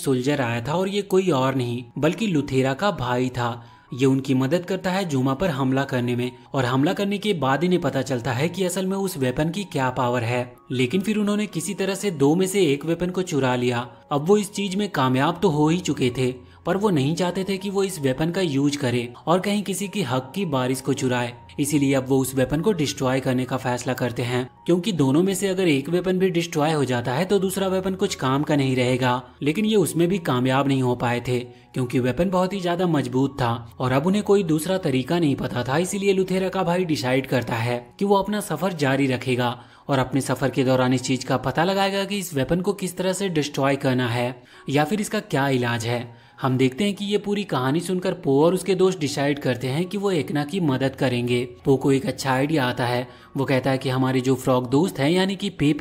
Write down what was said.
soldier आया था और ये कोई और नहीं बल्कि लुथेरा का भाई था ये उनकी मदद करता है जुमा पर हमला करने में और हमला करने के बाद इन्हें पता चलता है कि असल में उस वेपन की क्या पावर है लेकिन फिर उन्होंने किसी तरह से दो में से एक वेपन को चुरा लिया अब वो इस चीज में कामयाब तो हो ही चुके थे पर वो नहीं चाहते थे कि वो इस वेपन का यूज करे और कहीं किसी की हक की बारिश को चुराए इसीलिए अब वो उस वेपन को डिस्ट्रॉय करने का फैसला करते हैं क्योंकि दोनों में से अगर एक वेपन भी डिस्ट्रॉय हो जाता है तो दूसरा वेपन कुछ काम का नहीं रहेगा लेकिन ये उसमें भी कामयाब नहीं हो पाए थे क्योंकि वेपन बहुत ही ज्यादा मजबूत था और अब उन्हें कोई दूसरा तरीका नहीं पता था इसीलिए लुथेरा का भाई डिसाइड करता है कि वो अपना सफर जारी रखेगा और अपने सफर के दौरान इस चीज का पता लगाएगा कि इस वेपन को किस तरह से डिस्ट्रॉय करना है या फिर इसका क्या इलाज है हम देखते हैं कि ये पूरी कहानी सुनकर पो और उसके दोस्त डिसाइड करते हैं कि वो एकना की मदद करेंगे पो को एक अच्छा आइडिया आता है वो कहता है कि हमारे जो फ्रॉक दोस्त हैं यानी कि पेपे